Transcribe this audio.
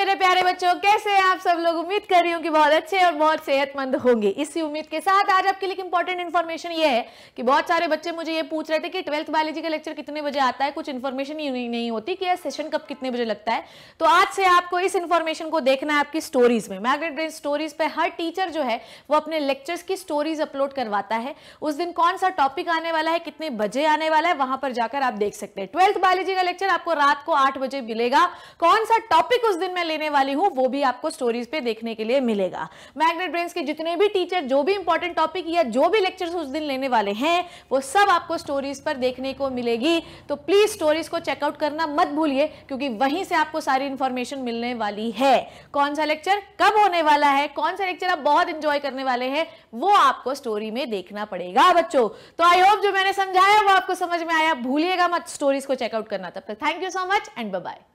मेरे प्यारे बच्चों कैसे हैं आप सब लोग उम्मीद कर रही हूँ कि बहुत अच्छे और बहुत सेहतमंद होंगे इसी उम्मीद के साथ आज आपके लिए इंपॉर्टेंट इन्फॉर्मेशन ये है कि बहुत सारे बच्चे मुझे ये पूछ रहे थे कि ट्वेल्थ बायोलॉजी का लेक्चर कितने बजे आता है कुछ इन्फॉर्मेशन नहीं होती कि यह सेशन कब कितने बजे लगता है तो आज से आपको इस इन्फॉर्मेशन को देखना है आपकी स्टोरीज में मैग्नेट ब्रेन स्टोरीज पर हर टीचर जो है वो अपने लेक्चर्स की स्टोरीज अपलोड करवाता है उस दिन कौन सा टॉपिक आने वाला है कितने बजे आने वाला है वहां पर जाकर आप देख सकते हैं ट्वेल्थ बायोलॉजी का लेक्चर आपको रात को आठ बजे मिलेगा कौन सा टॉपिक उस दिन में लेने वाली हूँ वो भी आपको स्टोरीज पे देखने के लिए मिलेगा मैग्नेट ब्रेन के जितने भी टीचर जो भी इंपॉर्टेंट टॉपिक या जो भी लेक्चर उस दिन लेने वाले हैं वो सब आपको स्टोरीज पर देखने को मिलेगी तो प्लीज स्टोरीज को चेकआउट करना मत भूलिए क्योंकि वहीं से आपको सारी इंफॉर्मेशन मिलने वाली है कौन सा लेक्चर कब होने वाला है कौन सा लेक्चर आप बहुत इंजॉय करने वाले हैं वो आपको स्टोरी में देखना पड़ेगा बच्चों तो आई होप जो मैंने समझाया वो आपको समझ में आया भूलिएगा मत स्टोरीज को चेकआउट करना तब तक thank you so much and bye